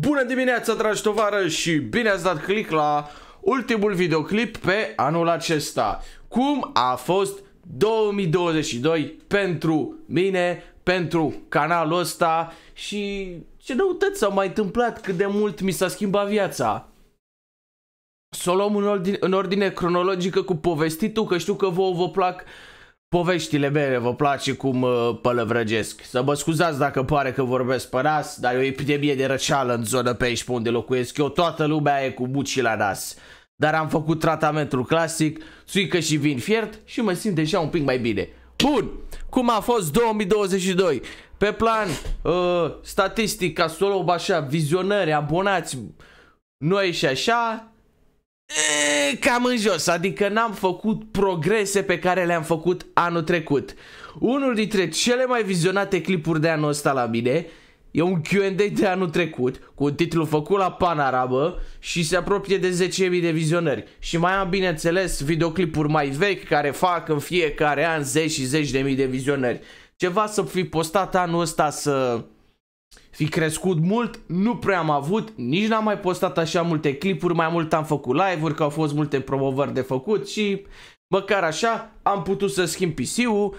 Bună dimineața, dragi tovară și bine ați dat click la ultimul videoclip pe anul acesta. Cum a fost 2022 pentru mine, pentru canalul ăsta și ce noutăți s-au mai întâmplat, cât de mult mi s-a schimbat viața. Să o luăm în ordine, în ordine cronologică cu povestitul, că știu că vouă vă plac uh, poveștile mele vă place cum uh, pălăvrăgesc. Să mă scuzați dacă pare că vorbesc pe nas, dar e o epidemie de răceală în zonă pe aici pe unde locuiesc eu, toată lumea e cu buci la nas. Dar am făcut tratamentul clasic, suică și vin fiert și mă simt deja un pic mai bine. Bun, cum a fost 2022? Pe plan uh, statistic, ca să o așa, vizionări, abonați, noi și așa, e, cam în jos, adică n-am făcut progrese pe care le-am făcut anul trecut. Unul dintre cele mai vizionate clipuri de anul ăsta la mine E un Q&A de anul trecut cu un titlu făcut la Panarabă și se apropie de 10.000 de vizionări. Și mai am, bineînțeles, videoclipuri mai vechi care fac în fiecare an 10 și 10.000 mii de vizionări. Ceva să fi postat anul ăsta să fi crescut mult, nu prea am avut, nici n-am mai postat așa multe clipuri, mai mult am făcut live-uri, că au fost multe promovări de făcut și măcar așa am putut să schimb PC-ul,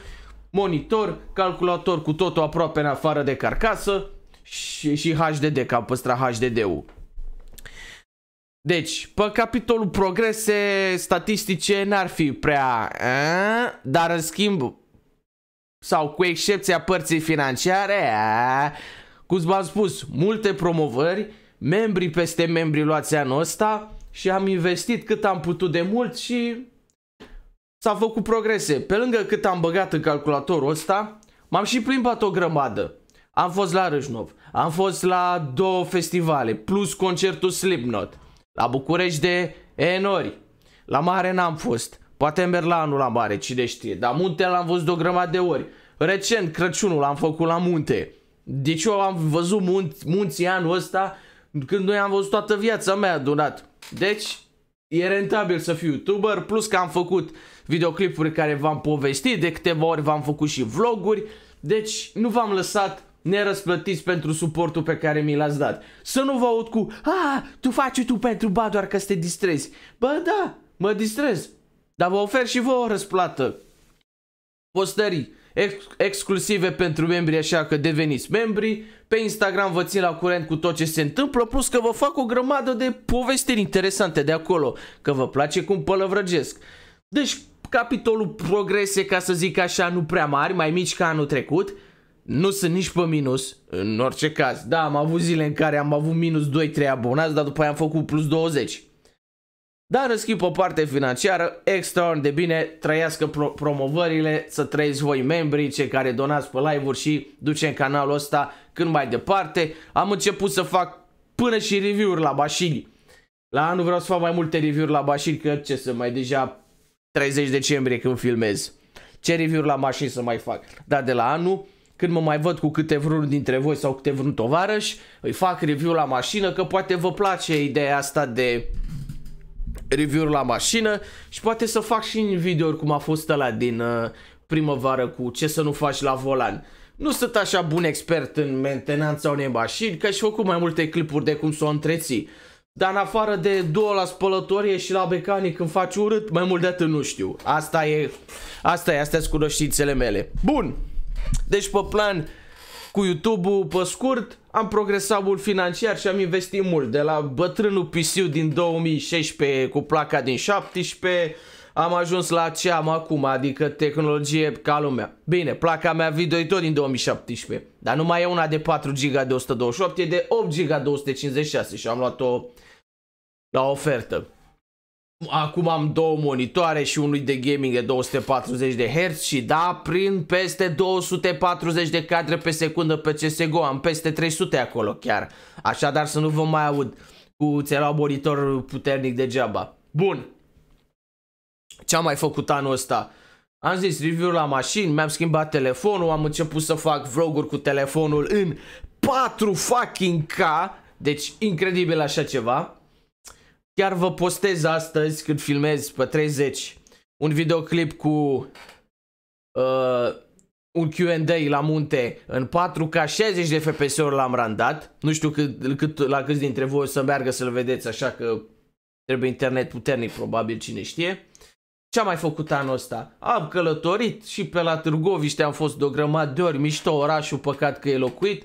monitor, calculator cu totul aproape în afară de carcasă și, și HDD, că am păstrat HDD-ul. Deci, pe capitolul progrese statistice n-ar fi prea, a? dar în schimb, sau cu excepția părții financiare, a? cum v-am spus, multe promovări, membri peste membri luați anul ăsta și am investit cât am putut de mult și s-a făcut progrese. Pe lângă cât am băgat în calculatorul ăsta, m-am și plimbat o grămadă. Am fost la Râșnov, am fost la două festivale, plus concertul Slipknot, la București de Enori. La mare n-am fost, poate merg la anul la mare, cine știe, dar munte l-am văzut de o grămadă de ori. Recent, Crăciunul l-am făcut la munte. Deci eu am văzut munți, munții anul ăsta când noi am văzut toată viața mea adunat. Deci e rentabil să fiu youtuber, plus că am făcut videoclipuri care v-am povestit, de câteva ori v-am făcut și vloguri, deci nu v-am lăsat nerăsplătiți pentru suportul pe care mi l-ați dat. Să nu vă aud cu, a, ah, tu faci tu pentru ba doar că să te distrezi. Bă, da, mă distrez, dar vă ofer și vouă o răsplată. Postării, ex exclusive pentru membri, așa că deveniți membri. Pe Instagram vă țin la curent cu tot ce se întâmplă, plus că vă fac o grămadă de povestiri interesante de acolo, că vă place cum pălăvrăgesc. Deci, capitolul progrese, ca să zic așa, nu prea mari, mai mici ca anul trecut, nu sunt nici pe minus, în orice caz. Da, am avut zile în care am avut minus 2-3 abonați, dar după aia am făcut plus 20. Dar în schimb o parte financiară extraordinar de bine, trăiască pro promovările, să trăiți voi membrii, cei care donați pe live-uri și ducem canalul ăsta când mai departe. Am început să fac până și review-uri la Bașini. La anul vreau să fac mai multe review-uri la mașini, că ce să mai deja 30 decembrie când filmez. Ce review-uri la mașini să mai fac? Dar de la anul, când mă mai văd cu câte vreun dintre voi sau câte vreun tovarăș, îi fac review la mașină, că poate vă place ideea asta de review-uri la mașină și poate să fac și în video cum a fost ăla din uh, primăvară cu ce să nu faci la volan. Nu sunt așa bun expert în mentenanța unei mașini, că și făcut mai multe clipuri de cum să o întreții. Dar în afară de două la spălătorie și la mecanic când faci urât, mai mult de atât nu știu. Asta e, asta e, astea sunt cunoștințele mele. Bun, deci pe plan cu YouTube-ul pe scurt, am progresat mult financiar și am investit mult. De la bătrânul ul din 2016 cu placa din 17, am ajuns la ce am acum, adică tehnologie ca lumea. Bine, placa mea video e tot din 2017, dar nu mai e una de 4 GB de 128, e de 8 GB 256 și am luat-o la ofertă. Acum am două monitoare și unul de gaming de 240 de Hz și da, prin peste 240 de cadre pe secundă pe CSGO, am peste 300 acolo chiar. Așadar să nu vă mai aud cu țelau monitor puternic degeaba. Bun. Ce am mai făcut anul ăsta? Am zis review la mașini, mi-am schimbat telefonul, am început să fac vloguri cu telefonul în 4 fucking K, deci incredibil așa ceva. Chiar vă postez astăzi când filmez pe 30 un videoclip cu uh, un Q&A la munte în 4K 60 de fps l-am randat. Nu știu cât, cât, la câți dintre voi o să meargă să-l vedeți, așa că trebuie internet puternic probabil, cine știe. Ce am mai făcut anul ăsta? Am călătorit și pe la Târgoviște am fost de o grămadă de ori, mișto orașul, păcat că e locuit.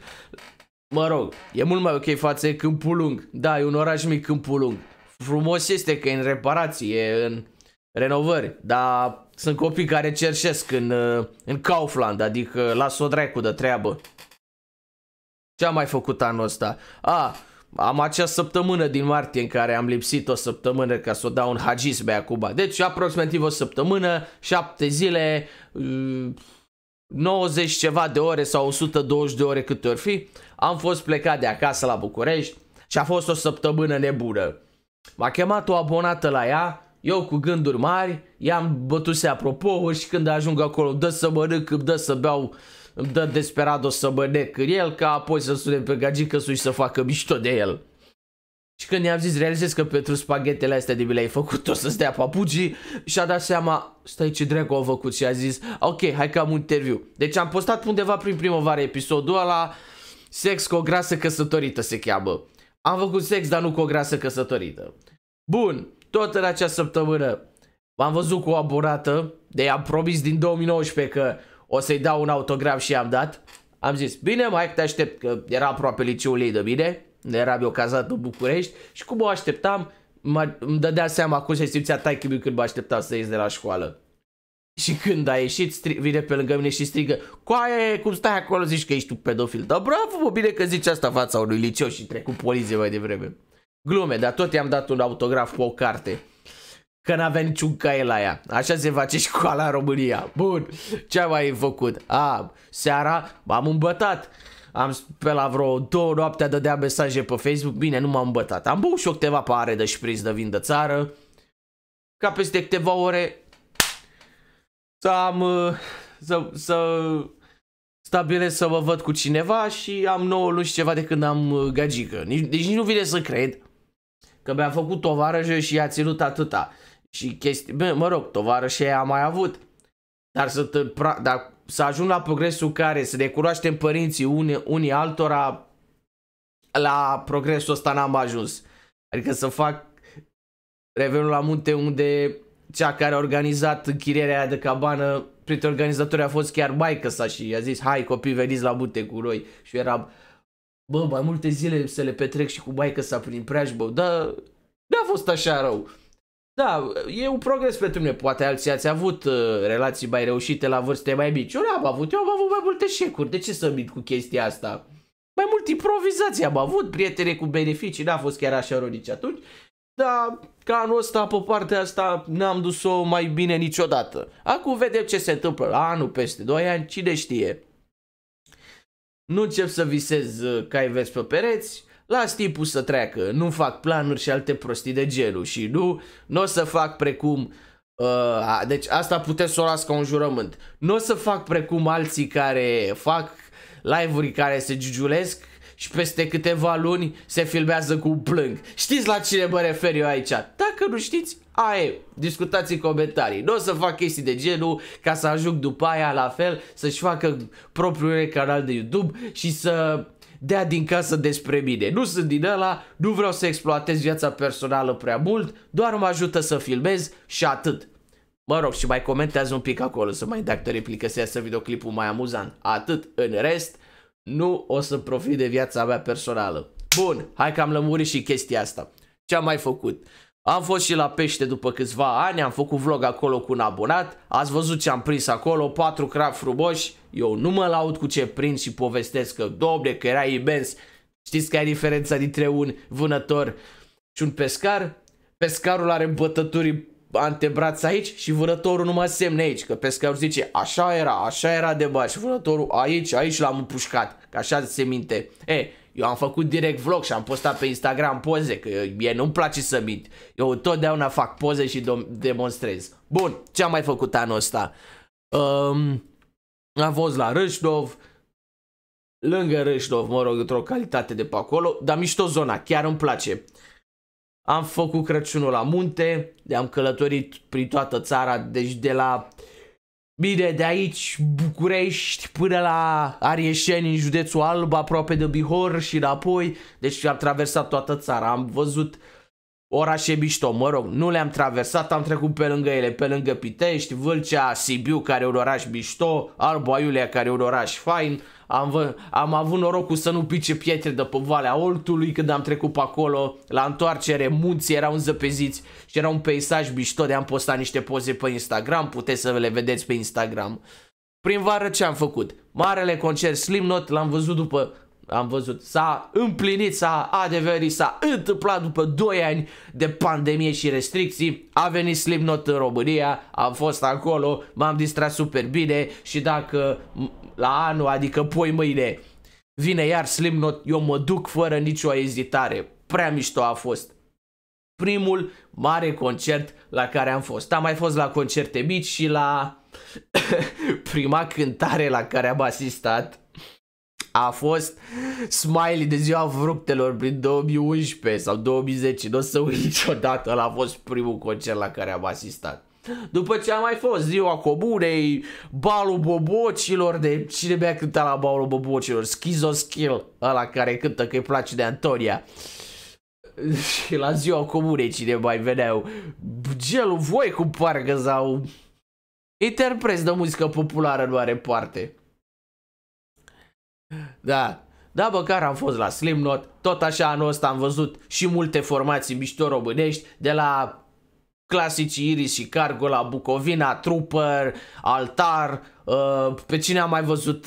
Mă rog, e mult mai ok față de Câmpul Lung. Da, e un oraș mic Câmpul Lung frumos este că e în reparație, în renovări, dar sunt copii care cerșesc în, uh, în Kaufland, adică las-o dracu de treabă. Ce am mai făcut anul ăsta? A, am acea săptămână din martie în care am lipsit o săptămână ca să o dau un pe Acuba. Deci aproximativ o săptămână, 7 zile, 90 uh, ceva de ore sau 120 de ore câte ori fi. Am fost plecat de acasă la București și a fost o săptămână nebună. M-a chemat o abonată la ea, eu cu gânduri mari, i-am bătuse apropo și când ajung acolo, dă să mă râc, îmi dă să beau, îmi dă desperat o să mă nec în el, ca apoi să sune pe gagică să să facă mișto de el. Și când i-am zis, realizez că pentru spaghetele astea de mi le-ai făcut, o să-ți dea papugii și a dat seama, stai ce dracu au făcut și a zis, ok, hai că am un interviu. Deci am postat undeva prin primăvară episodul ăla, sex cu o grasă căsătorită se cheamă. Am făcut sex, dar nu cu o grasă căsătorită. Bun, tot în acea săptămână m-am văzut cu o aburată, de am promis din 2019 că o să-i dau un autograf și am dat. Am zis, bine, mai te aștept, că era aproape liceul ei de mine, era eu cazat în București și cum o așteptam, îmi dădea seama cum se simțea taică când mă așteptam să ies de la școală. Și când a ieșit, vine pe lângă mine și strigă Coaie, cum stai acolo, zici că ești tu pedofil Dar bravo, mă, bine că zici asta fața unui liceu și trec cu poliție mai devreme Glume, dar tot i-am dat un autograf cu o carte Că n-avea niciun cai la ea Așa se face școala în România Bun, ce am mai făcut? A, seara m-am îmbătat am pe la vreo două noaptea dădea mesaje pe Facebook, bine, nu m-am îmbătat. Am băut și o câteva pare de șpriz de vin de țară, ca peste câteva ore să am, uh, să, să stabilesc să mă văd cu cineva și am 9 luni și ceva de când am uh, gagică. Nici, deci nici nu vine să cred că mi-a făcut tovarășe și i-a ținut atâta. Și chestii, bă, mă rog, tovarășe a mai avut. Dar să, te, uh, dar să ajung la progresul care, să ne cunoaștem părinții une, unii altora, la progresul ăsta n-am ajuns. Adică să fac revenul la munte unde cea care a organizat închirierea aia de cabană, printre organizatori a fost chiar maică sa și i-a zis, hai copii, veniți la bute cu noi. Și era bă, mai multe zile să le petrec și cu maică sa prin preajbă dar nu a fost așa rău. Da, e un progres pentru mine, poate alții ați avut uh, relații mai reușite la vârste mai mici. Eu am avut, eu am avut mai multe șecuri, de ce să mint cu chestia asta? Mai mult improvizație am avut, prietene cu beneficii, n-a fost chiar așa rău nici atunci da, ca anul ăsta, pe partea asta, n-am dus-o mai bine niciodată. Acum vedem ce se întâmplă la anul, peste 2 ani, cine știe. Nu încep să visez uh, ca ai vezi pe pereți, las timpul să treacă, nu fac planuri și alte prostii de genul și nu, nu o să fac precum Uh, deci asta puteți să o las ca un jurământ. Nu o să fac precum alții care fac live-uri care se giugiulesc și peste câteva luni se filmează cu un plâng. Știți la cine mă refer eu aici? Dacă nu știți, aia e, discutați în comentarii. Nu o să fac chestii de genul ca să ajung după aia la fel să-și facă propriul canal de YouTube și să dea din casă despre mine. Nu sunt din ăla, nu vreau să exploatez viața personală prea mult, doar mă ajută să filmez și atât. Mă rog, și mai comentează un pic acolo să mai dacă replică să iasă videoclipul mai amuzant. Atât, în rest, nu o să profit de viața mea personală. Bun, hai că am lămurit și chestia asta. Ce am mai făcut? Am fost și la pește după câțiva ani, am făcut vlog acolo cu un abonat, ați văzut ce am prins acolo, patru crab frumoși, eu nu mă laud cu ce prind și povestesc că, doble, că era imens, știți care e diferența dintre un vânător și un pescar? Pescarul are bătături antebraț aici și vânătorul numai semne aici, că pescarul zice așa era, așa era de și vânătorul aici, aici l-am împușcat, că așa se minte. E, eu am făcut direct vlog și am postat pe Instagram poze, că mie nu-mi place să mint. Eu totdeauna fac poze și demonstrez. Bun, ce am mai făcut anul ăsta? Um, am fost la Râșnov, lângă Râșnov, mă rog, într-o calitate de pe acolo, dar mișto zona, chiar îmi place. Uh, am făcut Crăciunul la munte, am călătorit prin toată țara, deci de la Bine, de aici București până la Arieșeni în județul Alb, aproape de Bihor și înapoi, deci am traversat toată țara, am văzut orașe mișto, mă rog, nu le-am traversat, am trecut pe lângă ele, pe lângă Pitești, Vâlcea, Sibiu, care e un oraș mișto, Alba Iulia, care e un oraș fain, am, vă, am avut norocul să nu pice pietre de pe Valea Oltului când am trecut pe acolo. La întoarcere, munții erau înzăpeziți și era un peisaj mișto de am postat niște poze pe Instagram. Puteți să le vedeți pe Instagram. Prin vară ce am făcut? Marele concert Slipknot l-am văzut după am văzut, s-a împlinit, s-a adeverit, s-a întâmplat după 2 ani de pandemie și restricții, a venit Slipknot în România, am fost acolo, m-am distrat super bine și dacă la anul, adică poi mâine, vine iar Not, eu mă duc fără nicio ezitare. Prea mișto a fost. Primul mare concert la care am fost. Am mai fost la concerte mici și la prima cântare la care am asistat a fost Smiley de ziua fructelor prin 2011 sau 2010, nu o să uit niciodată, ăla a fost primul concert la care am asistat. După ce a mai fost ziua comunei, balul bobocilor de cine bea cânta la balul bobocilor, Schizoskill, ăla care cântă că îi place de Antonia. Și la ziua comunei cine mai veneau, gelul voi cu parcă sau interpreți de muzică populară nu are parte. Da, da, băcar am fost la Slimnot, tot așa anul ăsta am văzut și multe formații mișto românești, de la clasici Iris și Cargo la Bucovina, Trooper, Altar, uh, pe cine am mai văzut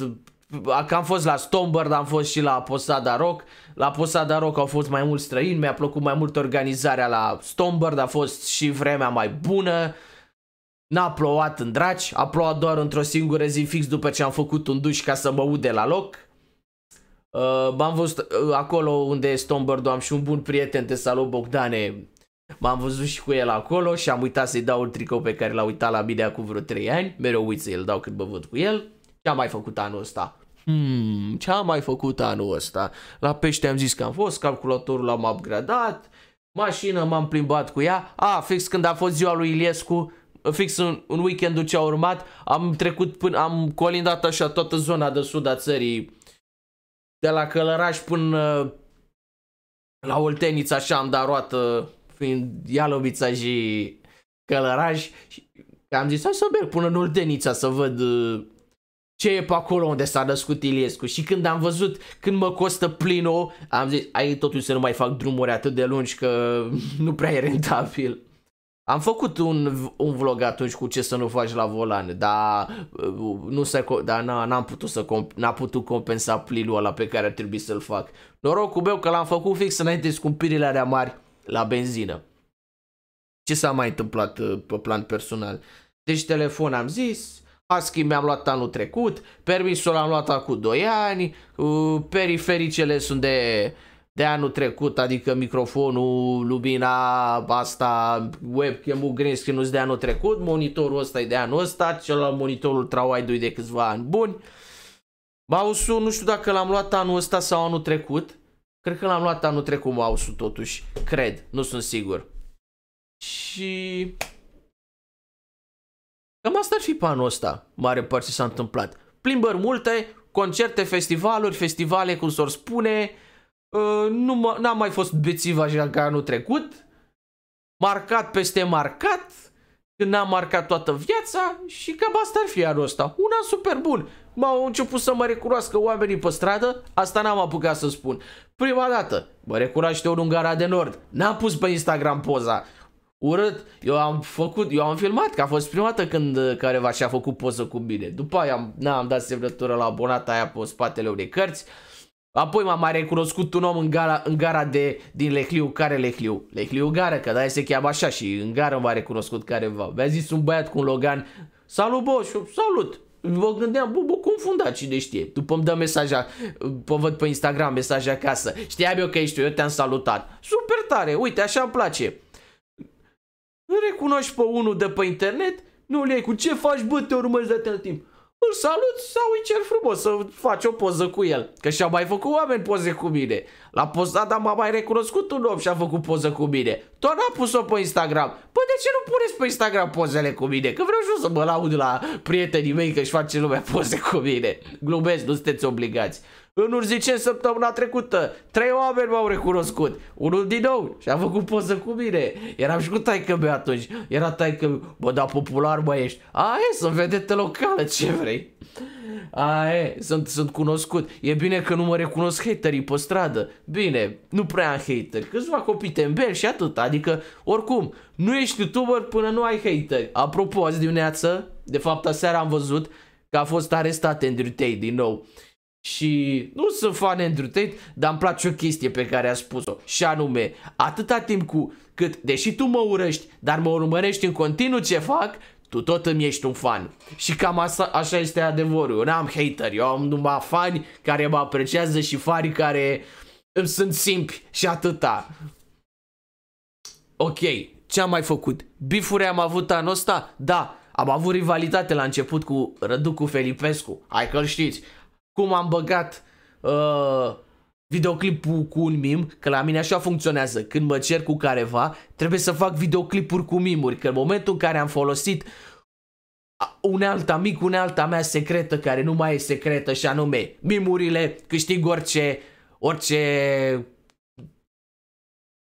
că am fost la Stombard, am fost și la Posada Rock. La Posada Rock au fost mai mulți străini, mi-a plăcut mai mult organizarea la Stombard, a fost și vremea mai bună. N-a plouat în draci, a plouat doar într-o singură zi fix după ce am făcut un duș ca să mă ud de la loc. Uh, am văzut uh, acolo unde e Stombard, am și un bun prieten, de salut Bogdane, M-am văzut și cu el acolo și am uitat să-i dau un tricou pe care l-a uitat la mine acum vreo 3 ani. Mereu uit să i dau când mă văd cu el. Ce am mai făcut anul ăsta? Hmm, ce am mai făcut anul ăsta? La pește am zis că am fost, calculatorul l-am upgradat, mașină m-am plimbat cu ea. A, fix când a fost ziua lui Iliescu, fix în, în weekendul ce a urmat, am trecut până, am colindat așa toată zona de sud a țării, de la Călăraș până la Oltenița așa am dat roată prin Ialovița și Călăraș și am zis hai să merg până în Oltenița să văd uh, ce e pe acolo unde s-a născut Iliescu și când am văzut când mă costă plinul am zis ai totuși să nu mai fac drumuri atât de lungi că nu prea e rentabil. Am făcut un, un vlog atunci cu ce să nu faci la volan, dar uh, nu se, dar n-am putut să n-a putut compensa plinul ăla pe care ar trebui să-l fac. Norocul meu că l-am făcut fix înainte scumpirile alea mari la benzină. Ce s-a mai întâmplat uh, pe plan personal? Deci telefon am zis, Husky mi-am luat anul trecut, permisul l-am luat acum 2 ani, uh, perifericele sunt de, de anul trecut, adică microfonul, lumina, asta, webcam-ul, green screen de anul trecut, monitorul ăsta e de anul ăsta, celălalt monitorul Trawide de câțiva ani buni. Mouse-ul nu știu dacă l-am luat anul ăsta sau anul trecut, Cred că l-am luat anul trecut mouse totuși. Cred, nu sunt sigur. Și... Cam asta ar fi anul ăsta, mare parte s-a întâmplat. Plimbări multe, concerte, festivaluri, festivale, cum s-or spune. Uh, nu am mai fost bețiv așa ca anul trecut. Marcat peste marcat. Când n-am marcat toată viața și cam asta ar fi anul ăsta. Un an super bun m-au început să mă recunoască oamenii pe stradă, asta n-am apucat să spun. Prima dată, mă recunoaște unul în gara de nord, n-am pus pe Instagram poza, urât. Eu am făcut, eu am filmat, că a fost prima dată când careva și-a făcut poză cu mine. După aia am, am dat semnătură la abonata aia pe spatele unei cărți. Apoi m-a mai recunoscut un om în gara, în gara de, din Lehliu, care Lehliu? Lehliu gara. că da, se cheamă așa și în gara m-a recunoscut careva. Mi-a zis un băiat cu un Logan, salut boșu, salut, mă gândeam, bă, bă, cum funda cine știe? După îmi dă mesaja, pe văd pe Instagram mesaj acasă. Știam eu că ești tu, eu te-am salutat. Super tare, uite, așa îmi place. Recunoști pe unul de pe internet? Nu le cu ce faci, bă, te urmăresc de atât timp îl salut sau îi cer frumos să faci o poză cu el. Că și-au mai făcut oameni poze cu mine. La postat am mai recunoscut un om și-a făcut poză cu mine. Tot n-a pus-o pe Instagram. Păi de ce nu puneți pe Instagram pozele cu mine? Că vreau și să mă laud la prietenii mei că-și face lumea poze cu mine. Glumesc, nu sunteți obligați. În Urzicen săptămâna trecută, trei oameni m-au recunoscut. Unul din nou și a făcut poză cu mine. Eram și cu taică mea atunci. Era taică bă, da, popular mă ești. A, e, sunt vedete locală, ce vrei? A, e, sunt, sunt cunoscut. E bine că nu mă recunosc haterii pe stradă. Bine, nu prea am hater. Câțiva copii tembeli și atât. Adică, oricum, nu ești youtuber până nu ai hater. Apropo, azi dimineață, de fapt aseară am văzut că a fost arestat Andrew Tate din nou și nu sunt fan Andrew Tate, dar îmi place o chestie pe care a spus-o și anume, atâta timp cu cât, deși tu mă urăști, dar mă urmărești în continuu ce fac, tu tot îmi ești un fan. Și cam asta, așa este adevărul. Eu n-am hater, eu am numai fani care mă apreciază și fani care îmi sunt simpli și atâta. Ok, ce am mai făcut? Bifuri am avut anul ăsta? Da, am avut rivalitate la început cu Răducu Felipescu, hai că știți, cum am băgat uh, videoclipul cu un mim, că la mine așa funcționează, când mă cer cu careva, trebuie să fac videoclipuri cu mimuri, că în momentul în care am folosit unealta mic, unealta mea secretă care nu mai e secretă și anume mimurile, câștig orice, orice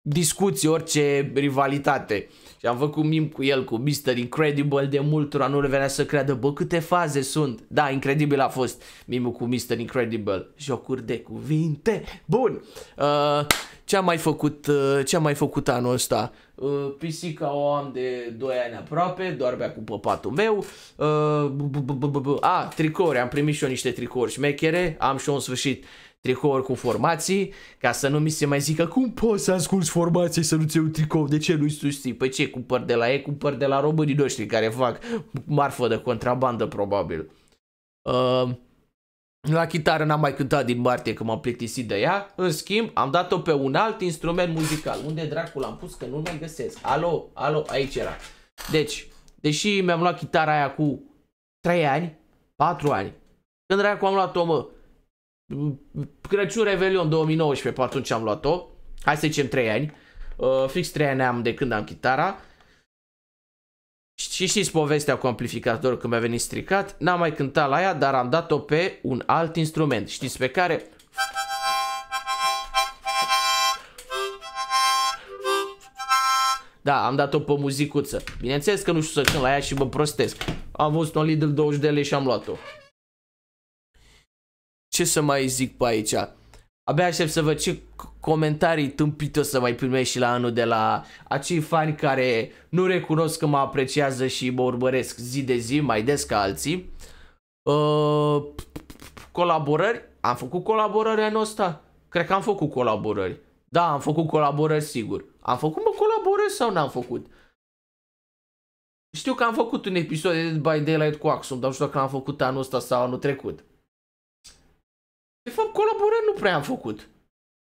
discuții, orice rivalitate. Și am făcut mim cu el, cu Mr. Incredible, de multora nu le venea să creadă, bă, câte faze sunt. Da, incredibil a fost mimul cu Mr. Incredible. Jocuri de cuvinte. Bun. Uh, ce am mai făcut, uh, ce am mai făcut anul ăsta? Uh, pisica o am de 2 ani aproape, doarbea cu păpatul meu. Uh, a, ah, tricouri, am primit și eu niște tricouri șmechere, am și eu în sfârșit tricouri cu formații, ca să nu mi se mai zică cum poți să asculti formații să nu-ți iei un tricou, de ce nu-i susții? Păi ce, cumpăr de la ei, cumpăr de la românii noștri care fac marfă de contrabandă probabil. Uh, la chitară n-am mai cântat din martie că m-am plictisit de ea, în schimb am dat-o pe un alt instrument muzical. Unde dracul am pus că nu mai găsesc? Alo, alo, aici era. Deci, deși mi-am luat chitara aia cu 3 ani, 4 ani, când dracu am luat-o mă, Crăciun Revelion 2019, pe atunci am luat-o. Hai să zicem 3 ani. Uh, fix 3 ani am de când am chitara. Și știți povestea cu amplificatorul când mi-a venit stricat, n-am mai cântat la ea, dar am dat-o pe un alt instrument. Știți pe care? Da, am dat-o pe muzicuță. Bineînțeles că nu știu să cânt la ea și mă prostesc. Am văzut un Lidl 20 de lei și am luat-o ce să mai zic pe aici? Abia aștept să văd ce comentarii tâmpite o să mai primești și la anul de la acei fani care nu recunosc că mă apreciază și mă urmăresc zi de zi, mai des ca alții. Uh, colaborări? Am făcut colaborări anul ăsta? Cred că am făcut colaborări. Da, am făcut colaborări, sigur. Am făcut, mă, colaborări sau n-am făcut? Știu că am făcut un episod de By Daylight cu Axum, dar nu știu dacă l-am făcut anul ăsta sau anul trecut. De fapt, colaborări nu prea am făcut.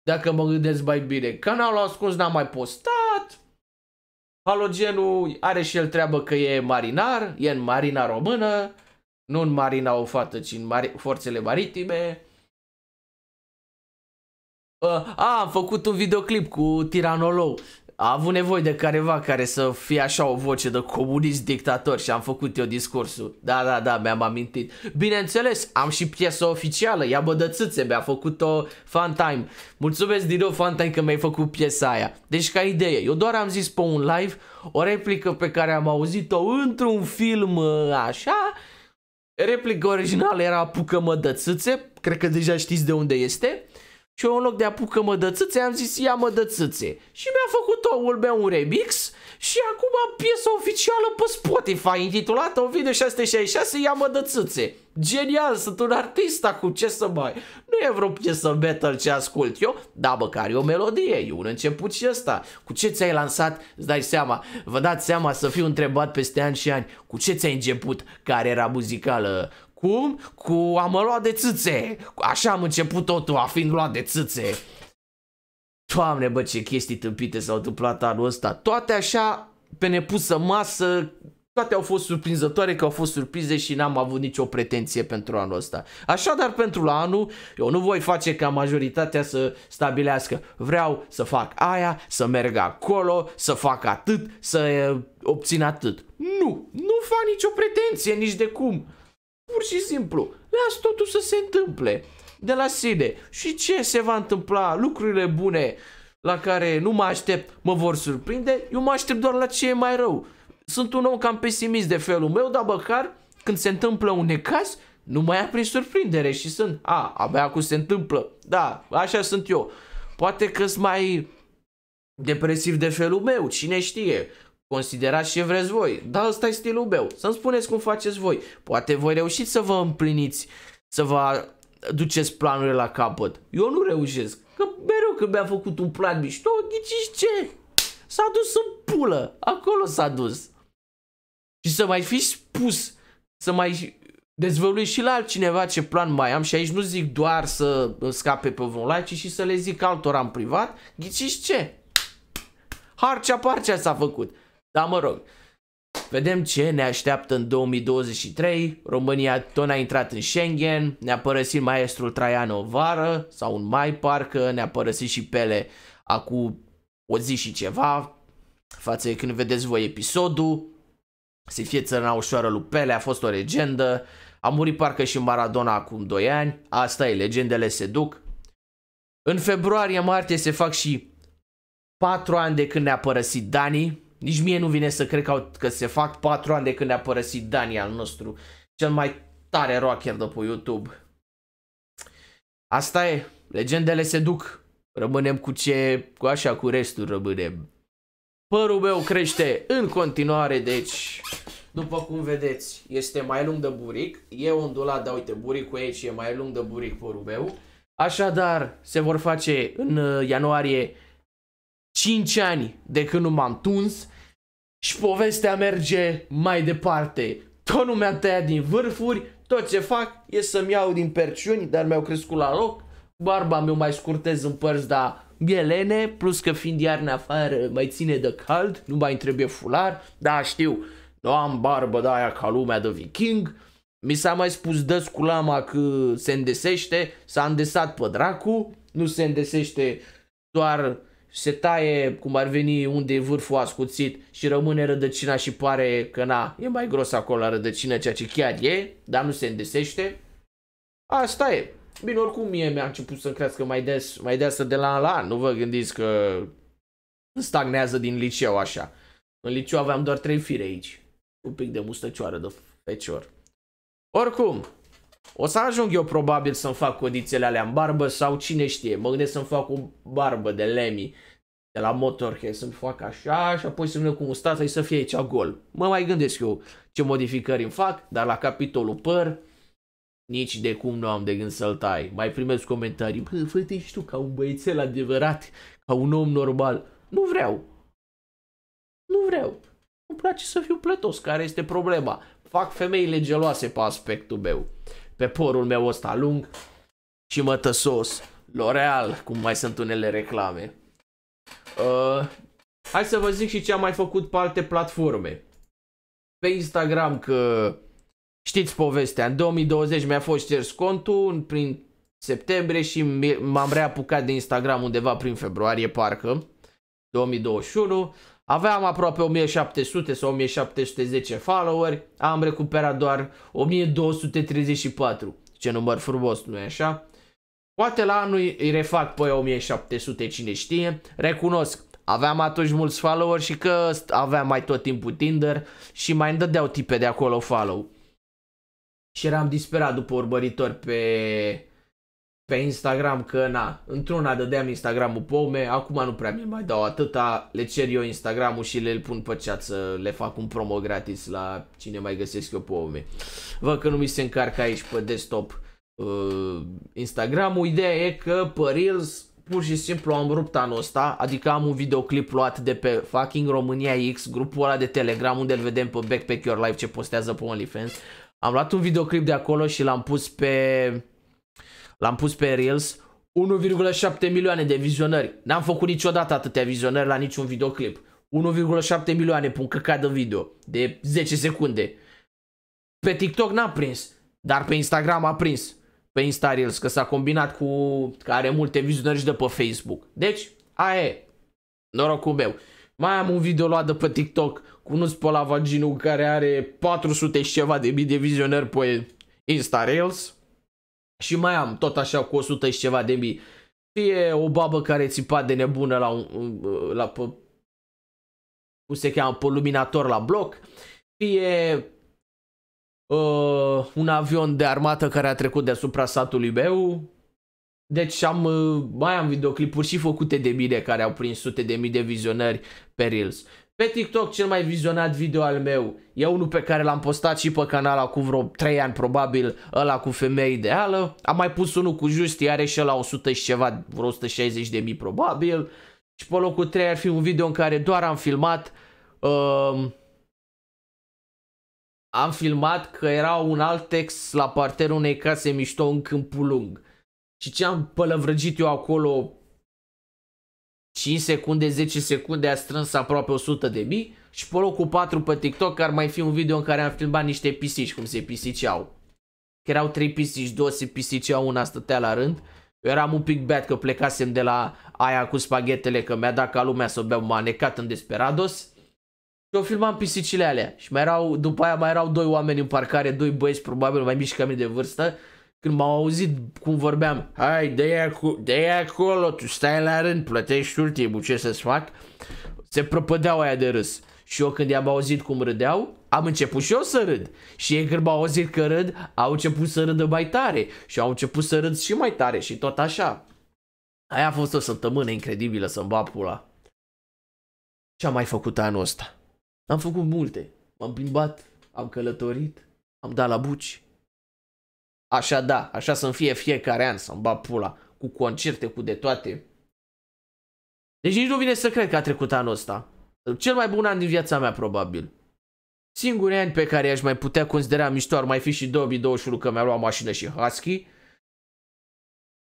Dacă mă gândesc mai bine. Canalul ascuns n-am mai postat. Halogenul are și el treabă că e marinar, e în marina română, nu în marina o fată, ci în mari- forțele maritime. Uh, a, am făcut un videoclip cu Tiranolou a avut nevoie de careva care să fie așa o voce de comunist dictator și am făcut eu discursul. Da, da, da, mi-am amintit. Bineînțeles, am și piesă oficială, ea bă dățâțe, mi-a făcut-o Funtime. Mulțumesc din nou Funtime că mi-ai făcut piesa aia. Deci ca idee, eu doar am zis pe un live o replică pe care am auzit-o într-un film uh, așa. Replica originală era apucă mă dățâțe, cred că deja știți de unde este. Și eu în loc de apucă mă dățâțe, am zis ia mădățâțe Și mi-a făcut omul meu un remix și acum am piesa oficială pe Spotify intitulată video 666 ia mădățâțe Genial, sunt un artist acum, ce să mai... Nu e vreo piesă metal ce ascult eu, da măcar e o melodie, e un început și ăsta. Cu ce ți-ai lansat, îți dai seama, vă dați seama să fiu întrebat peste ani și ani, cu ce ți-ai început care era muzicală, cum? Cu a mă lua de țâțe. Așa am început totul, a fiind luat de țâțe. Doamne, bă, ce chestii tâmpite s-au întâmplat anul ăsta. Toate așa, pe nepusă masă, toate au fost surprinzătoare că au fost surprize și n-am avut nicio pretenție pentru anul ăsta. Așadar, pentru la anul, eu nu voi face ca majoritatea să stabilească. Vreau să fac aia, să merg acolo, să fac atât, să eh, obțin atât. Nu, nu fac nicio pretenție nici de cum. Pur și simplu, las totul să se întâmple de la sine. Și ce se va întâmpla? Lucrurile bune la care nu mă aștept mă vor surprinde, eu mă aștept doar la ce e mai rău. Sunt un om cam pesimist de felul meu, dar băcar când se întâmplă un necaz, nu mai ia prin surprindere și sunt, a, abia acum se întâmplă. Da, așa sunt eu. Poate că sunt mai depresiv de felul meu, cine știe. Considerați ce vreți voi, dar ăsta e stilul meu, să-mi spuneți cum faceți voi. Poate voi reușiți să vă împliniți, să vă duceți planurile la capăt. Eu nu reușesc, că mereu când mi-a făcut un plan mișto, ghiciți ce? S-a dus în pulă, acolo s-a dus. Și să mai fi spus, să mai dezvălui și la altcineva ce plan mai am și aici nu zic doar să scape pe vreun like, ci și să le zic altora în privat, ghiciți ce? Harcea parcea s-a făcut. Dar mă rog, vedem ce ne așteaptă în 2023. România tot a intrat în Schengen, ne-a părăsit maestrul Traian o vară sau un mai parcă, ne-a părăsit și Pele acum o zi și ceva, față de când vedeți voi episodul. Se fie țărna ușoară lui Pele, a fost o legendă. A murit parcă și Maradona acum 2 ani. Asta e, legendele se duc. În februarie-martie se fac și 4 ani de când ne-a părăsit Dani, nici mie nu vine să cred că, au că se fac 4 ani de când a părăsit Dani al nostru, cel mai tare rocker de pe YouTube. Asta e, legendele se duc, rămânem cu ce, cu așa, cu restul rămânem. Părul meu crește în continuare, deci, după cum vedeți, este mai lung de buric, e ondulat, dar uite, buricul aici e mai lung de buric părul meu. Așadar, se vor face în uh, ianuarie 5 ani de când nu m-am tuns și povestea merge mai departe. Tot nu mi-a tăiat din vârfuri, tot ce fac e să-mi iau din perciuni, dar mi-au crescut la loc, barba mi-o mai scurtez în părți, dar bielene, plus că fiind iarna afară mai ține de cald, nu mai trebuie fular, da știu, nu am barbă de aia ca lumea de viking, mi s-a mai spus dă cu lama că se îndesește, s-a îndesat pe dracu, nu se îndesește doar se taie cum ar veni unde e vârful ascuțit și rămâne rădăcina și pare că na, e mai gros acolo la rădăcină, ceea ce chiar e, dar nu se îndesește. Asta e. Bine, oricum mie mi-a început să crească mai des, mai des de la an la an, nu vă gândiți că stagnează din liceu așa. În liceu aveam doar trei fire aici, un pic de mustăcioară de fecior. Oricum, o să ajung eu probabil să-mi fac condițiile alea în barbă sau cine știe, mă gândesc să-mi fac o barbă de Lemmy de la Motorhead, să-mi fac așa și apoi să-mi cu mustața și să fie aici gol. Mă mai gândesc eu ce modificări îmi fac, dar la capitolul păr nici de cum nu am de gând să-l tai. Mai primesc comentarii, bă, fă și tu ca un băiețel adevărat, ca un om normal. Nu vreau. Nu vreau. Îmi place să fiu plătos, care este problema. Fac femeile geloase pe aspectul meu pe porul meu ăsta lung și mătăsos. L'Oreal, cum mai sunt unele reclame. Uh, hai să vă zic și ce am mai făcut pe alte platforme. Pe Instagram că știți povestea, în 2020 mi-a fost șters contul prin septembrie și m-am reapucat de Instagram undeva prin februarie parcă 2021 Aveam aproape 1700 sau 1710 followeri, am recuperat doar 1234. Ce număr frumos, nu-i așa? Poate la anul îi refac pe 1700, cine știe. Recunosc, aveam atunci mulți follower și că aveam mai tot timpul Tinder și mai îmi dădeau tipe de acolo follow. Și eram disperat după urmăritori pe pe Instagram că na, într-una dădeam Instagram-ul pome, acum nu prea mi mai dau atâta, le cer eu Instagram-ul și le pun pe chat să le fac un promo gratis la cine mai găsesc eu pome. Văd că nu mi se încarcă aici pe desktop uh, Instagram-ul, ideea e că pe Reels pur și simplu am rupt anul ăsta, adică am un videoclip luat de pe fucking România X, grupul ăla de Telegram unde îl vedem pe Backpack Your Life ce postează pe OnlyFans. Am luat un videoclip de acolo și l-am pus pe L-am pus pe Reels, 1,7 milioane de vizionări. N-am făcut niciodată atâtea vizionări la niciun videoclip. 1,7 milioane pun că căcat în video de 10 secunde. Pe TikTok n-a prins, dar pe Instagram a prins. Pe Insta Reels, că s-a combinat cu care multe vizionări și de pe Facebook. Deci, aia e. Norocul meu. Mai am un video luat de pe TikTok cu nu vaginul care are 400 și ceva de mii de vizionări pe Insta Reels. Și mai am tot așa cu 100 și ceva de mii. Și e o babă care țipa de nebună la, un, uh, la pe, cum se cheamă, pe luminator la bloc. Fie uh, un avion de armată care a trecut deasupra satului meu. Deci am, uh, mai am videoclipuri și făcute de mine care au prins sute de mii de vizionări pe Reels. Pe TikTok cel mai vizionat video al meu e unul pe care l-am postat și pe canal acum vreo 3 ani probabil, ăla cu femeie ideală. Am mai pus unul cu Justi, are și la 100 și ceva, vreo 160 de mii probabil. Și pe locul 3 ar fi un video în care doar am filmat um, am filmat că era un alt text la parterul unei case mișto în Câmpul Lung. Și ce am pălăvrăgit eu acolo 5 secunde, 10 secunde a strâns aproape 100 de mii și pe locul 4 pe TikTok ar mai fi un video în care am filmat niște pisici, cum se pisiceau. Că erau 3 pisici, 2 se pisiceau, una stătea la rând. Eu eram un pic bad că plecasem de la aia cu spaghetele, că mi-a dat ca lumea să o beau, manecat în desperados. Și eu filmam pisicile alea și mai erau, după aia mai erau doi oameni în parcare, doi băieți probabil mai mici ca mine de vârstă când m-au auzit cum vorbeam, hai, de acu- de acolo, tu stai la rând, plătești ultimul, ce să-ți fac? Se prăpădeau aia de râs. Și eu când i-am auzit cum râdeau, am început și eu să râd. Și ei când m-au auzit că râd, au început să râdă mai tare. Și au început să râd și mai tare și tot așa. Aia a fost o săptămână incredibilă să-mi bat pula. Ce am mai făcut anul ăsta? Am făcut multe. M-am plimbat, am călătorit, am dat la buci, Așa da, așa să-mi fie fiecare an să-mi bag pula cu concerte, cu de toate. Deci nici nu vine să cred că a trecut anul ăsta. Cel mai bun an din viața mea, probabil. Singurii ani pe care aș mai putea considera mișto ar mai fi și 2021 că mi-a luat mașină și Husky.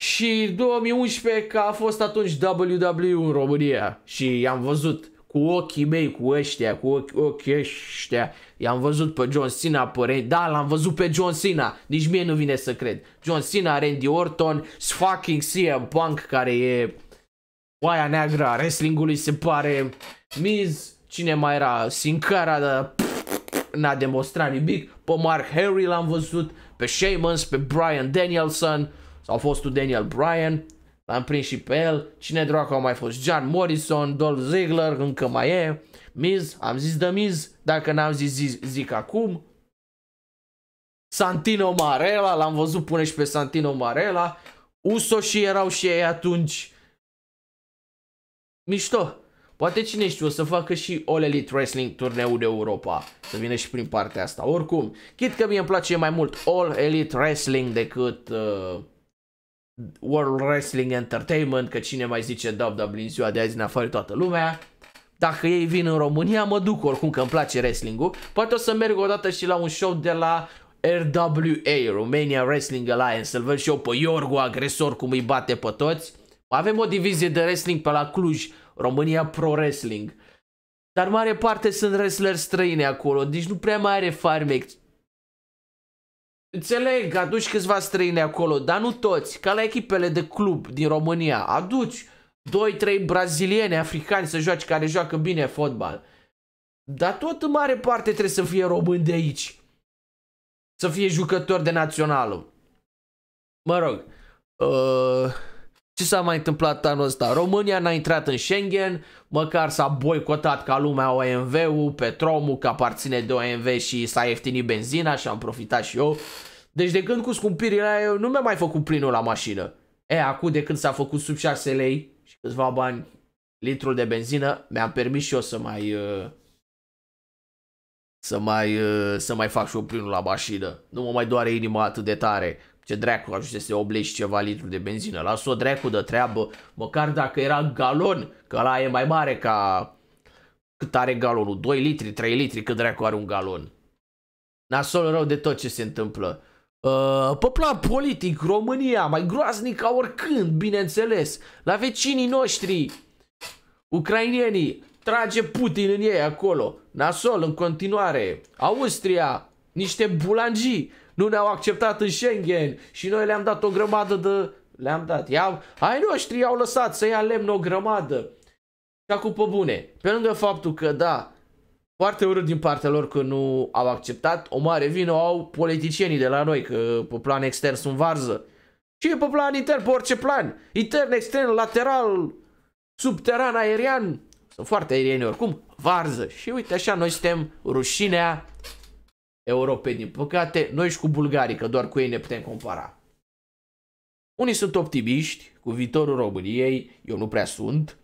Și 2011 că a fost atunci WW în România și am văzut cu ochii mei, cu ăștia, cu ochii ăștia I-am văzut pe John Cena, pe Randy... Da, l-am văzut pe John Cena. Nici mie nu vine să cred. John Cena, Randy Orton, fucking CM Punk, care e... Oaia neagră a wrestlingului se pare. Miz, cine mai era? Sin Cara, dar n-a demonstrat nimic. Pe Mark Henry l-am văzut, pe Sheamus, pe Brian Danielson, sau fostul Daniel Bryan. L-am prins și pe el. Cine dracu au mai fost? John Morrison, Dolph Ziggler, încă mai e. Miz, am zis de Miz. Dacă n-am zis, zic, zic acum. Santino Marella, l-am văzut pune și pe Santino Marella. Uso și erau și ei atunci. Mișto. Poate cine știe, o să facă și All Elite Wrestling turneul de Europa. Să vină și prin partea asta. Oricum, chit că mie îmi place mai mult All Elite Wrestling decât... Uh, World Wrestling Entertainment, că cine mai zice WWE în ziua de azi în afară toată lumea. Dacă ei vin în România, mă duc oricum că îmi place wrestling-ul. Poate o să merg odată și la un show de la RWA, Romania Wrestling Alliance, să-l văd și eu pe Iorgu, agresor, cum îi bate pe toți. Avem o divizie de wrestling pe la Cluj, România Pro Wrestling. Dar mare parte sunt wrestleri străini acolo, deci nu prea mai are farmec Înțeleg, aduci câțiva străini acolo, dar nu toți, ca la echipele de club din România. Aduci 2-3 brazilieni, africani să joace, care joacă bine fotbal. Dar tot în mare parte trebuie să fie români de aici. Să fie jucători de națională. Mă rog. Uh... Ce s-a mai întâmplat anul ăsta? România n-a intrat în Schengen, măcar s-a boicotat ca lumea OMV-ul, Petromul, că aparține de OMV și s-a ieftinit benzina și am profitat și eu. Deci de când cu scumpirile aia, eu nu mi-am mai făcut plinul la mașină. E, acum de când s-a făcut sub 6 lei și câțiva bani litrul de benzină, mi-am permis și eu să mai... Uh, să mai, uh, să mai fac și eu plinul la mașină. Nu mă mai doare inima atât de tare. Ce dracu ajunge să oblești ceva litru de benzină. Las-o dracu de treabă, măcar dacă era galon, că la e mai mare ca... Cât are galonul? 2 litri, 3 litri, cât dracu are un galon? Nasol rău de tot ce se întâmplă. Uh, pe plan politic, România, mai groaznic ca oricând, bineînțeles. La vecinii noștri, ucrainienii, trage Putin în ei acolo. Nasol în continuare. Austria, niște bulangii nu ne-au acceptat în Schengen și noi le-am dat o grămadă de... Le-am dat. I-au... Ai noștri i-au lăsat să ia lemn o grămadă. Și acum pe bune, pe lângă faptul că da, foarte urât din partea lor că nu au acceptat, o mare vină au politicienii de la noi, că pe plan extern sunt varză. Și pe plan intern, pe orice plan, intern, extern, lateral, subteran, aerian, sunt foarte aerieni oricum, varză. Și uite așa, noi suntem rușinea europeni. Din păcate, noi și cu bulgarii, că doar cu ei ne putem compara. Unii sunt optimiști cu viitorul României, eu nu prea sunt.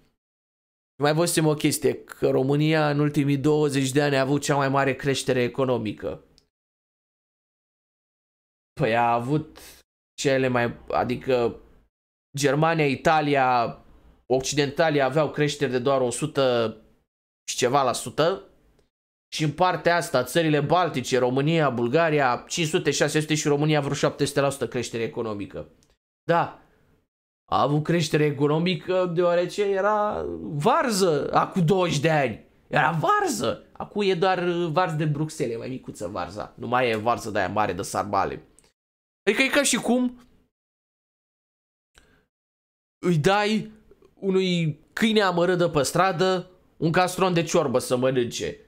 Mai văzusem o chestie, că România în ultimii 20 de ani a avut cea mai mare creștere economică. Păi a avut cele mai, adică Germania, Italia, Occidentalia aveau creșteri de doar 100 și ceva la sută, și în partea asta, țările Baltice, România, Bulgaria, 500, 600 și România vreo 700% creștere economică. Da, a avut creștere economică deoarece era varză acum 20 de ani. Era varză. Acum e doar uh, varză de Bruxelles, e mai micuță varza. Nu mai e varză de aia mare de sarbale. Adică e ca și cum îi dai unui câine amărât de pe stradă un castron de ciorbă să mănânce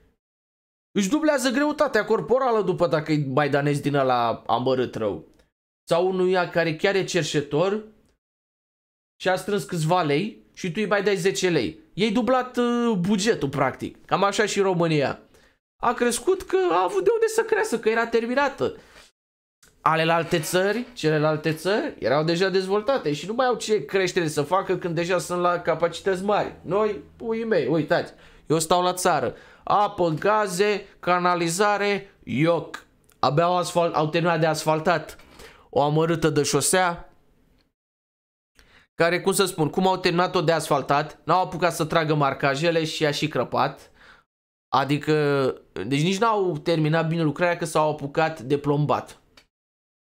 își dublează greutatea corporală după dacă e baidanez din ăla amărât rău. Sau unuia care chiar e cerșetor și a strâns câțiva lei și tu îi mai dai 10 lei. Ei dublat uh, bugetul, practic. Cam așa și România. A crescut că a avut de unde să crească, că era terminată. Alelalte țări, celelalte țări, erau deja dezvoltate și nu mai au ce creștere să facă când deja sunt la capacități mari. Noi, puii mei, uitați, eu stau la țară apă, gaze, canalizare, ioc. Abia au, asfalt, au terminat de asfaltat o amărâtă de șosea care, cum să spun, cum au terminat-o de asfaltat, n-au apucat să tragă marcajele și a și crăpat. Adică, deci nici n-au terminat bine lucrarea că s-au apucat de plombat.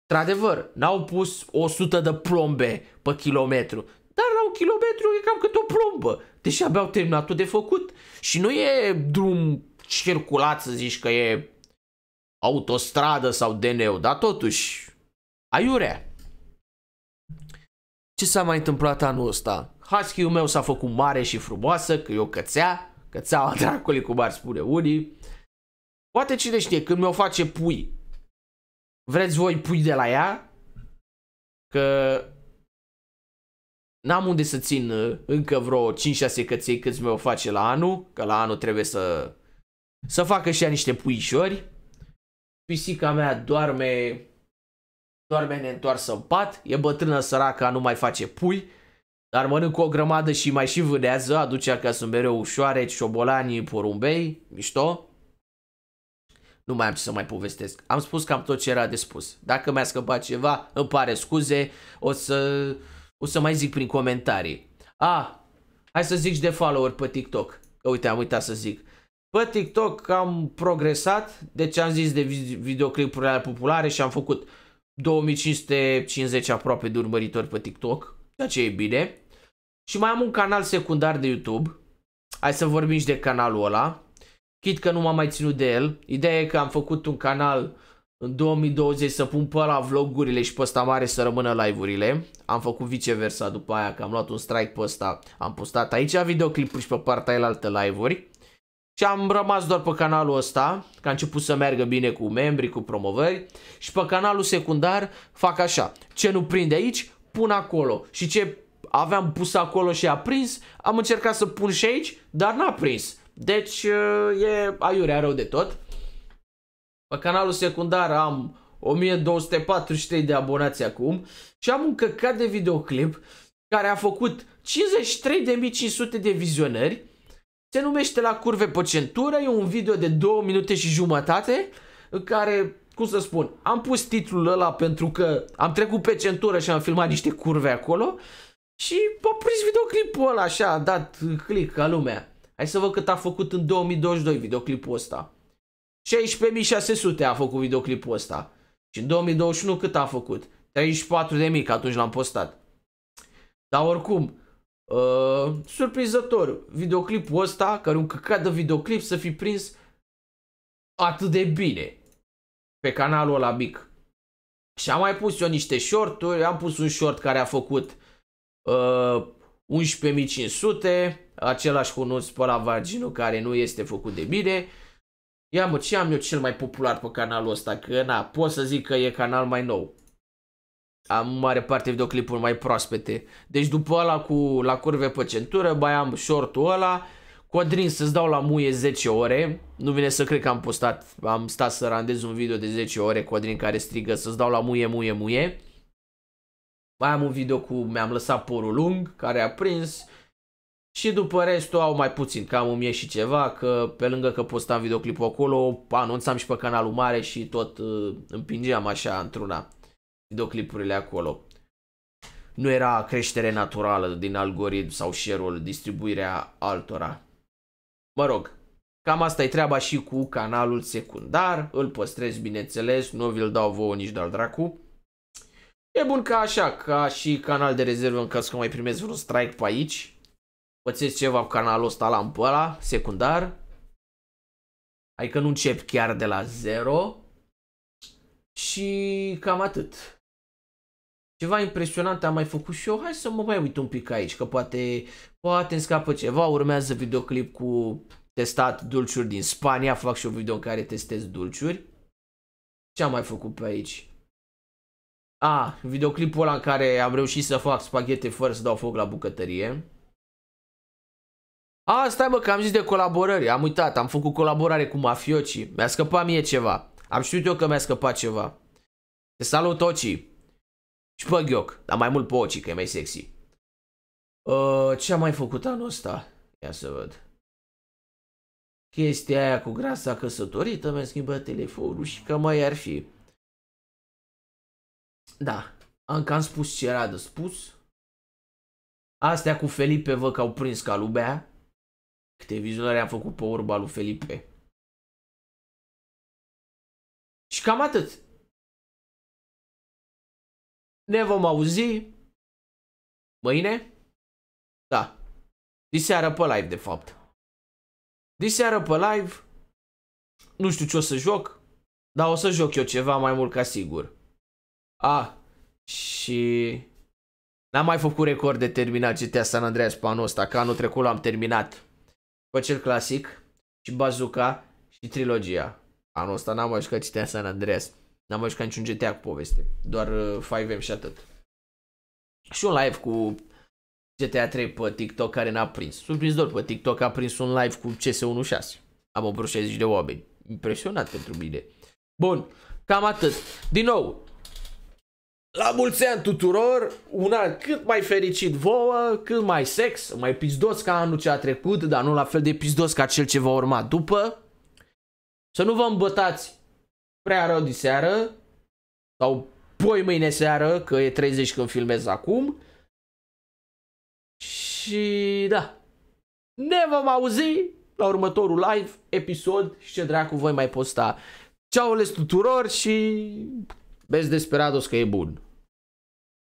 Într-adevăr, n-au pus 100 de plombe pe kilometru, dar la un kilometru e cam cât o plombă. Deși abia au terminat tot de făcut. Și nu e drum circulat să zici că e autostradă sau DN-ul, dar totuși, aiurea. Ce s-a mai întâmplat anul ăsta? Husky-ul meu s-a făcut mare și frumoasă, că e o cățea, cățeaua dracului, cum ar spune unii. Poate cine știe, când mi-o face pui, vreți voi pui de la ea? Că N-am unde să țin uh, încă vreo 5-6 căței câți mi-o face la anul, că la anul trebuie să, să facă și ea niște puișori. Pisica mea doarme, doarme neîntoarsă în pat, e bătrână săraca, nu mai face pui, dar mănâncă o grămadă și mai și vânează, aduce sunt mereu ușoare, șobolani, porumbei, mișto. Nu mai am ce să mai povestesc. Am spus cam tot ce era de spus. Dacă mi-a scăpat ceva, îmi pare scuze, o să o să mai zic prin comentarii. A, hai să zici de follower pe TikTok. Că uite, am uitat să zic. Pe TikTok am progresat, deci am zis de videoclipurile populare și am făcut 2550 aproape de urmăritori pe TikTok, ceea ce e bine. Și mai am un canal secundar de YouTube. Hai să vorbim și de canalul ăla. Chit că nu m-am mai ținut de el. Ideea e că am făcut un canal în 2020 să pun pe la vlogurile și pe ăsta mare să rămână live-urile. Am făcut viceversa după aia, că am luat un strike pe ăsta. Am postat aici videoclipuri și pe partea aia alte live-uri. Și am rămas doar pe canalul ăsta, că a început să meargă bine cu membrii, cu promovări. Și pe canalul secundar fac așa, ce nu prinde aici, pun acolo. Și ce aveam pus acolo și a prins, am încercat să pun și aici, dar n-a prins. Deci e aiurea rău de tot. Pe canalul secundar am 1243 de abonați acum și am un căcat de videoclip care a făcut 53.500 de vizionări. Se numește La curve pe centură, e un video de 2 minute și jumătate în care, cum să spun, am pus titlul ăla pentru că am trecut pe centură și am filmat niște curve acolo și a prins videoclipul ăla așa, a dat click ca lumea. Hai să văd cât a făcut în 2022 videoclipul ăsta. 16.600 a făcut videoclipul ăsta. Și în 2021 cât a făcut? 34.000, că atunci l-am postat. Dar oricum, uh, surprinzător, videoclipul ăsta, care un căcat de videoclip să fi prins atât de bine pe canalul ăla mic. Și am mai pus eu niște shorturi, am pus un short care a făcut uh, 11.500, același cunosc pe la vaginul care nu este făcut de bine. Ia mă, ce am eu cel mai popular pe canalul ăsta? Că na, pot să zic că e canal mai nou. Am mare parte videoclipuri mai proaspete. Deci după ăla cu la curve pe centură, mai am shortul ăla. Codrin să-ți dau la muie 10 ore. Nu vine să cred că am postat, am stat să randez un video de 10 ore, Codrin care strigă să-ți dau la muie, muie, muie. Mai am un video cu mi-am lăsat porul lung, care a prins și după restul au mai puțin, cam 1000 și ceva, că pe lângă că postam videoclipul acolo, anunțam și pe canalul mare și tot uh, împingeam așa într-una videoclipurile acolo. Nu era creștere naturală din algoritm sau share-ul, distribuirea altora. Mă rog, cam asta e treaba și cu canalul secundar, îl păstrez bineînțeles, nu vi-l dau vouă nici de-al dracu. E bun ca așa, ca și canal de rezervă în caz că mai primez vreun strike pe aici, pățesc ceva cu canalul ăsta la ăla, secundar. Adică nu încep chiar de la zero. Și cam atât. Ceva impresionant am mai făcut și eu. Hai să mă mai uit un pic aici, că poate, poate îmi scapă ceva. Urmează videoclip cu testat dulciuri din Spania. Fac și un video în care testez dulciuri. Ce am mai făcut pe aici? A, ah, videoclipul ăla în care am reușit să fac spaghete fără să dau foc la bucătărie. A, stai mă că am zis de colaborări, am uitat, am făcut colaborare cu mafiocii, mi-a scăpat mie ceva. Am știut eu că mi-a scăpat ceva. Te salut, Oci. Și pe Ghioc, dar mai mult pe Oci, că e mai sexy. Uh, ce am mai făcut anul ăsta? Ia să văd. Chestia aia cu grasa căsătorită mi-a schimbat telefonul și că mai ar fi. Da, am cam spus ce era de spus. Astea cu Felipe vă că au prins calubea. Câte vizualizări am făcut pe urba lui Felipe. Și cam atât. Ne vom auzi mâine? Da. Diseară pe live, de fapt. Diseară pe live. Nu știu ce o să joc, dar o să joc eu ceva mai mult ca sigur. A, și... N-am mai făcut record de terminat GTA San Andreas pe anul ăsta, că anul trecut l-am terminat pe cel clasic și bazuca și trilogia. Anul ăsta n-am mai jucat citea San Andreas. N-am mai jucat niciun GTA cu poveste. Doar 5M uh, și atât. Și un live cu GTA 3 pe TikTok care n-a prins. Surprinzător pe TikTok a prins un live cu CS16. Am vreo 60 de oameni. Impresionat pentru mine. Bun, cam atât. Din nou, la mulți ani tuturor, un an cât mai fericit vouă, cât mai sex, mai pizdos ca anul ce a trecut, dar nu la fel de pizdos ca cel ce va urma după. Să nu vă îmbătați prea rău de seară sau poi mâine seară, că e 30 când filmez acum. Și da, ne vom auzi la următorul live, episod și ce dracu voi mai posta. Ceau les tuturor și vezi desperados că e bun.